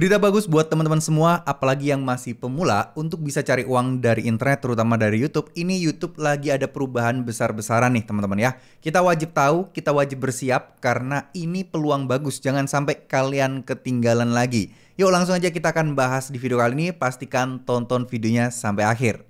Berita bagus buat teman-teman semua, apalagi yang masih pemula, untuk bisa cari uang dari internet, terutama dari YouTube. Ini YouTube lagi ada perubahan besar-besaran nih teman-teman ya. Kita wajib tahu, kita wajib bersiap, karena ini peluang bagus. Jangan sampai kalian ketinggalan lagi. Yuk langsung aja kita akan bahas di video kali ini, pastikan tonton videonya sampai akhir.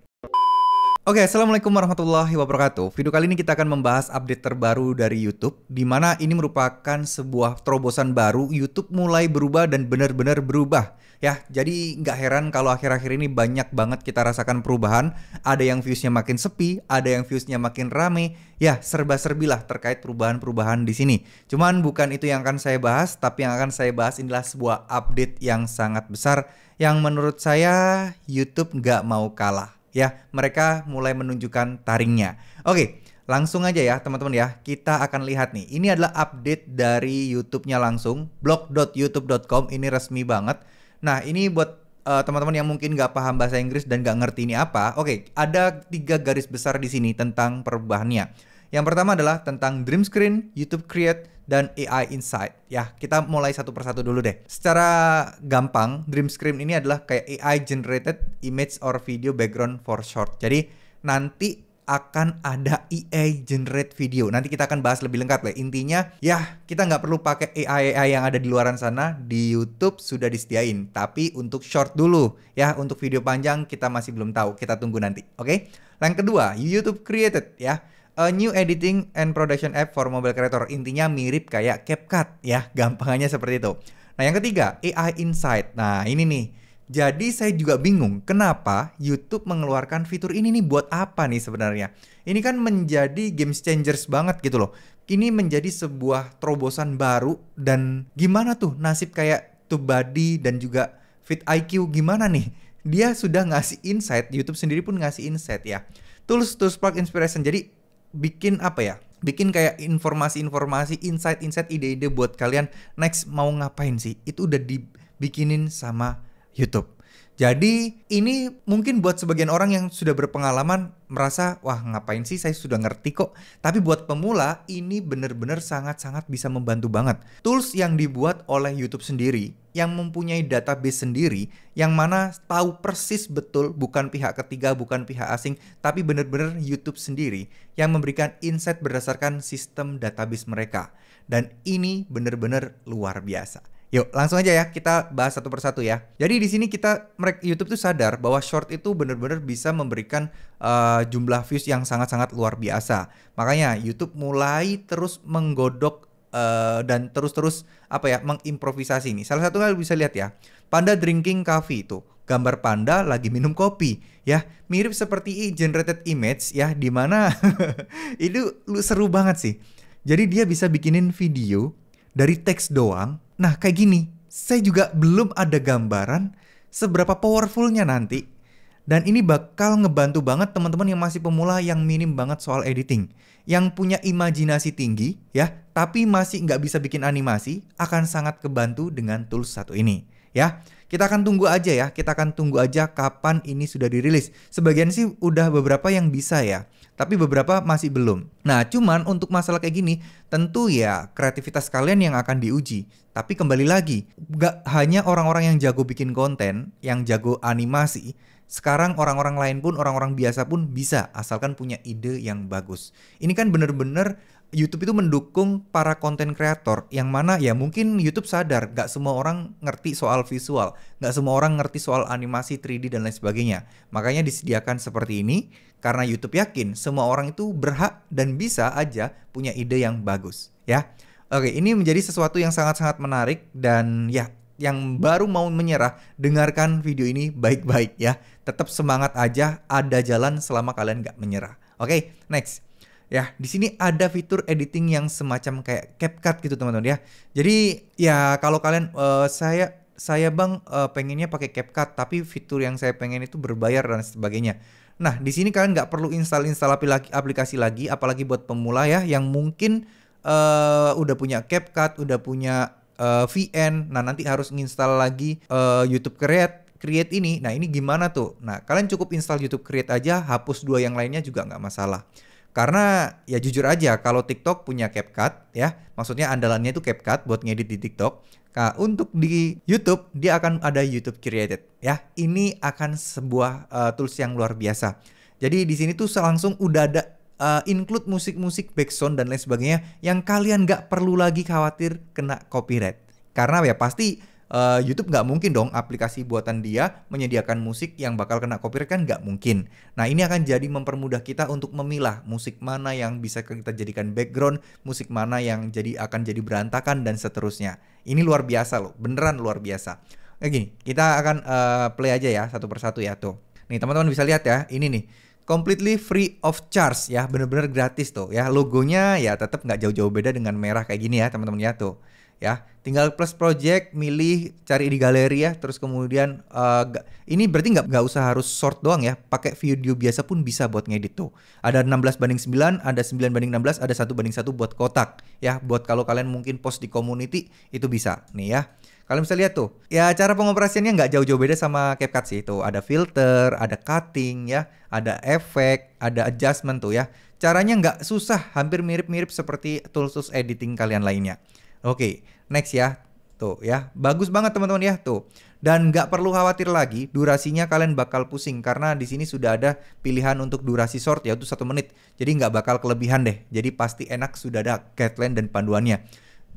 Oke, Assalamualaikum warahmatullahi wabarakatuh. Video kali ini kita akan membahas update terbaru dari YouTube, di mana ini merupakan sebuah terobosan baru YouTube mulai berubah dan benar-benar berubah. Ya, jadi nggak heran kalau akhir-akhir ini banyak banget kita rasakan perubahan. Ada yang viewsnya makin sepi, ada yang viewsnya makin rame. Ya, serba-serbilah terkait perubahan-perubahan di sini. Cuman bukan itu yang akan saya bahas, tapi yang akan saya bahas inilah sebuah update yang sangat besar yang menurut saya YouTube nggak mau kalah ya mereka mulai menunjukkan taringnya. Oke, langsung aja ya teman-teman ya. Kita akan lihat nih. Ini adalah update dari YouTube-nya langsung blog.youtube.com ini resmi banget. Nah, ini buat uh, teman-teman yang mungkin nggak paham bahasa Inggris dan nggak ngerti ini apa. Oke, ada tiga garis besar di sini tentang perubahannya. Yang pertama adalah tentang Dream Screen, YouTube Create, dan AI Insight. Ya, kita mulai satu persatu dulu deh. Secara gampang, Dream Screen ini adalah kayak AI generated image or video background for short. Jadi nanti akan ada e AI generate video. Nanti kita akan bahas lebih lengkap lah. Intinya, ya kita nggak perlu pakai AI AI yang ada di luaran sana di YouTube sudah disediain. Tapi untuk short dulu, ya untuk video panjang kita masih belum tahu. Kita tunggu nanti, oke? Okay? Yang kedua, YouTube Created ya A new editing and production app for mobile creator. Intinya mirip kayak CapCut ya, gampangannya seperti itu. Nah, yang ketiga, AI Insight. Nah, ini nih. Jadi saya juga bingung kenapa YouTube mengeluarkan fitur ini nih buat apa nih sebenarnya. Ini kan menjadi game changers banget gitu loh. Ini menjadi sebuah terobosan baru dan gimana tuh nasib kayak Tubadi dan juga Fit IQ gimana nih? Dia sudah ngasih insight, YouTube sendiri pun ngasih insight ya. Tools to spark inspiration. Jadi bikin apa ya? Bikin kayak informasi-informasi, insight-insight, ide-ide buat kalian next mau ngapain sih? Itu udah dibikinin sama YouTube. Jadi ini mungkin buat sebagian orang yang sudah berpengalaman merasa wah ngapain sih saya sudah ngerti kok. Tapi buat pemula ini benar-benar sangat-sangat bisa membantu banget. Tools yang dibuat oleh YouTube sendiri yang mempunyai database sendiri yang mana tahu persis betul bukan pihak ketiga, bukan pihak asing, tapi benar-benar YouTube sendiri yang memberikan insight berdasarkan sistem database mereka. Dan ini benar-benar luar biasa. Yuk, langsung aja ya kita bahas satu persatu ya. Jadi di sini kita YouTube tuh sadar bahwa short itu benar-benar bisa memberikan uh, jumlah views yang sangat-sangat luar biasa. Makanya YouTube mulai terus menggodok uh, dan terus-terus apa ya mengimprovisasi ini. Salah satu kalian bisa lihat ya, panda drinking coffee itu gambar panda lagi minum kopi ya mirip seperti generated image ya di mana itu seru banget sih. Jadi dia bisa bikinin video dari teks doang Nah kayak gini, saya juga belum ada gambaran seberapa powerfulnya nanti. Dan ini bakal ngebantu banget teman-teman yang masih pemula yang minim banget soal editing. Yang punya imajinasi tinggi ya, tapi masih nggak bisa bikin animasi, akan sangat kebantu dengan tools satu ini ya. Kita akan tunggu aja ya, kita akan tunggu aja kapan ini sudah dirilis. Sebagian sih udah beberapa yang bisa ya, tapi beberapa masih belum. Nah, cuman untuk masalah kayak gini, tentu ya kreativitas kalian yang akan diuji. Tapi kembali lagi, gak hanya orang-orang yang jago bikin konten, yang jago animasi, sekarang orang-orang lain pun, orang-orang biasa pun bisa, asalkan punya ide yang bagus. Ini kan bener-bener YouTube itu mendukung para konten kreator yang mana ya mungkin YouTube sadar gak semua orang ngerti soal visual, gak semua orang ngerti soal animasi 3D dan lain sebagainya. Makanya disediakan seperti ini karena YouTube yakin semua orang itu berhak dan bisa aja punya ide yang bagus ya. Oke, ini menjadi sesuatu yang sangat-sangat menarik dan ya yang baru mau menyerah dengarkan video ini baik-baik ya. Tetap semangat aja, ada jalan selama kalian gak menyerah. Oke, next ya di sini ada fitur editing yang semacam kayak CapCut gitu teman-teman ya jadi ya kalau kalian uh, saya saya bang uh, pengennya pakai CapCut tapi fitur yang saya pengen itu berbayar dan sebagainya nah di sini kalian nggak perlu install install aplikasi lagi apalagi buat pemula ya yang mungkin uh, udah punya CapCut udah punya uh, VN nah nanti harus nginstal lagi uh, YouTube Create Create ini, nah ini gimana tuh? Nah kalian cukup install YouTube Create aja, hapus dua yang lainnya juga nggak masalah. Karena ya jujur aja kalau TikTok punya CapCut ya, maksudnya andalannya itu CapCut buat ngedit di TikTok. Nah, untuk di YouTube dia akan ada YouTube Created ya. Ini akan sebuah uh, tools yang luar biasa. Jadi di sini tuh langsung udah ada uh, include musik-musik background dan lain sebagainya yang kalian nggak perlu lagi khawatir kena copyright. Karena ya pasti uh, YouTube nggak mungkin dong aplikasi buatan dia menyediakan musik yang bakal kena copyright kan nggak mungkin. Nah ini akan jadi mempermudah kita untuk memilah musik mana yang bisa kita jadikan background, musik mana yang jadi akan jadi berantakan dan seterusnya. Ini luar biasa loh, beneran luar biasa. Oke, kita akan uh, play aja ya satu persatu ya tuh. Nih teman-teman bisa lihat ya, ini nih completely free of charge ya bener-bener gratis tuh ya logonya ya tetap nggak jauh-jauh beda dengan merah kayak gini ya teman-teman ya tuh ya tinggal plus project milih cari di galeri ya terus kemudian uh, eh, gak, ini berarti nggak nggak usah harus short doang ya pakai video biasa pun bisa buat ngedit tuh ada 16 banding 9 ada 9 banding 16 ada satu banding satu buat kotak ya buat kalau kalian mungkin post di community itu bisa nih ya kalian bisa lihat tuh ya cara pengoperasiannya nggak jauh-jauh beda sama CapCut sih itu ada filter ada cutting ya ada efek ada adjustment tuh ya caranya nggak susah hampir mirip-mirip seperti tools-tools editing kalian lainnya Oke, next ya. Tuh ya, bagus banget teman-teman ya tuh. Dan nggak perlu khawatir lagi, durasinya kalian bakal pusing karena di sini sudah ada pilihan untuk durasi short yaitu satu menit. Jadi nggak bakal kelebihan deh. Jadi pasti enak sudah ada guideline dan panduannya.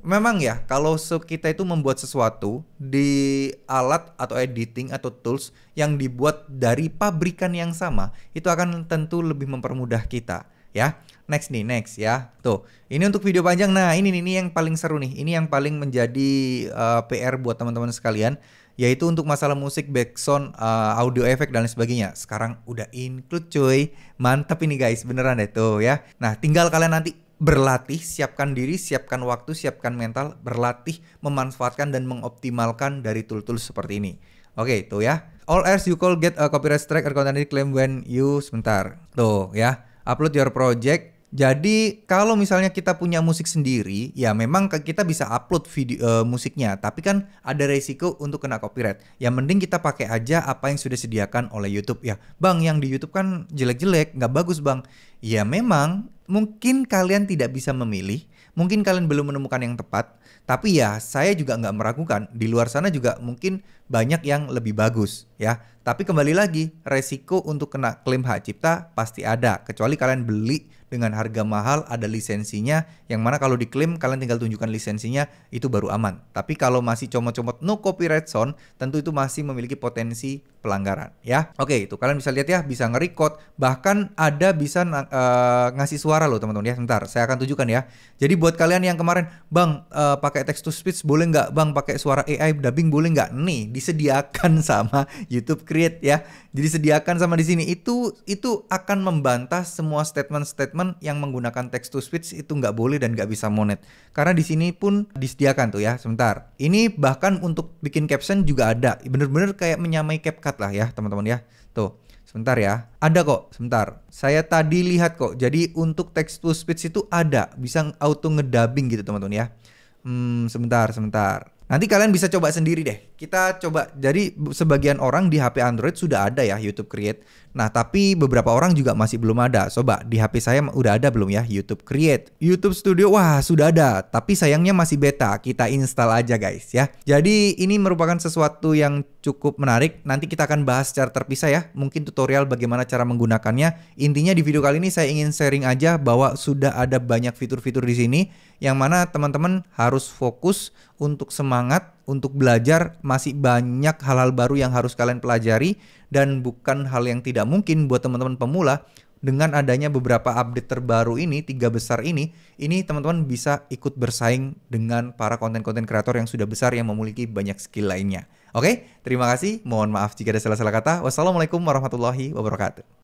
Memang ya, kalau kita itu membuat sesuatu di alat atau editing atau tools yang dibuat dari pabrikan yang sama, itu akan tentu lebih mempermudah kita ya. Next nih, next ya. Tuh, ini untuk video panjang. Nah, ini nih ini yang paling seru nih. Ini yang paling menjadi uh, eh, PR buat teman-teman sekalian yaitu untuk masalah musik background uh, eh, audio efek dan lain sebagainya sekarang udah include cuy mantap ini guys beneran deh tuh ya nah tinggal kalian nanti berlatih, siapkan diri, siapkan waktu, siapkan mental, berlatih, memanfaatkan dan mengoptimalkan dari tool-tool seperti ini. Oke, okay, tuh ya. All else you call get a copyright strike or content claim when you sebentar. Tuh ya upload your project. Jadi kalau misalnya kita punya musik sendiri, ya memang kita bisa upload video uh, musiknya, tapi kan ada resiko untuk kena copyright. Ya mending kita pakai aja apa yang sudah disediakan oleh YouTube ya. Bang, yang di YouTube kan jelek-jelek, nggak bagus bang. Ya memang mungkin kalian tidak bisa memilih, mungkin kalian belum menemukan yang tepat, tapi ya saya juga nggak meragukan di luar sana juga mungkin banyak yang lebih bagus ya. Tapi kembali lagi, resiko untuk kena klaim hak cipta pasti ada, kecuali kalian beli dengan harga mahal ada lisensinya yang mana kalau diklaim kalian tinggal tunjukkan lisensinya itu baru aman. Tapi kalau masih comot-comot no copyright zone, tentu itu masih memiliki potensi pelanggaran ya. Oke, itu kalian bisa lihat ya, bisa -record. bahkan ada bisa uh, ngasih suara loh teman-teman ya. Sebentar, saya akan tunjukkan ya. Jadi buat kalian yang kemarin, "Bang, uh, pakai text to speech boleh nggak? Bang, pakai suara AI dubbing boleh nggak?" Nih, di disediakan sama YouTube Create ya. Jadi sediakan sama di sini itu itu akan membantah semua statement-statement yang menggunakan text to speech itu nggak boleh dan nggak bisa monet. Karena di sini pun disediakan tuh ya. Sebentar. Ini bahkan untuk bikin caption juga ada. Bener-bener kayak menyamai CapCut lah ya teman-teman ya. Tuh. Sebentar ya. Ada kok, sebentar. Saya tadi lihat kok. Jadi untuk text to speech itu ada, bisa auto ngedubbing gitu teman-teman ya. Hmm, sebentar, sebentar. Nanti kalian bisa coba sendiri deh. Kita coba. Jadi sebagian orang di HP Android sudah ada ya YouTube Create. Nah, tapi beberapa orang juga masih belum ada. Coba di HP saya udah ada belum ya YouTube Create. YouTube Studio wah sudah ada, tapi sayangnya masih beta. Kita install aja guys ya. Jadi ini merupakan sesuatu yang cukup menarik. Nanti kita akan bahas secara terpisah ya. Mungkin tutorial bagaimana cara menggunakannya. Intinya di video kali ini saya ingin sharing aja bahwa sudah ada banyak fitur-fitur di sini yang mana teman-teman harus fokus untuk semangat untuk belajar masih banyak hal-hal baru yang harus kalian pelajari dan bukan hal yang tidak mungkin buat teman-teman pemula dengan adanya beberapa update terbaru ini, tiga besar ini, ini teman-teman bisa ikut bersaing dengan para konten-konten kreator yang sudah besar yang memiliki banyak skill lainnya. Oke, terima kasih. Mohon maaf jika ada salah-salah kata. Wassalamualaikum warahmatullahi wabarakatuh.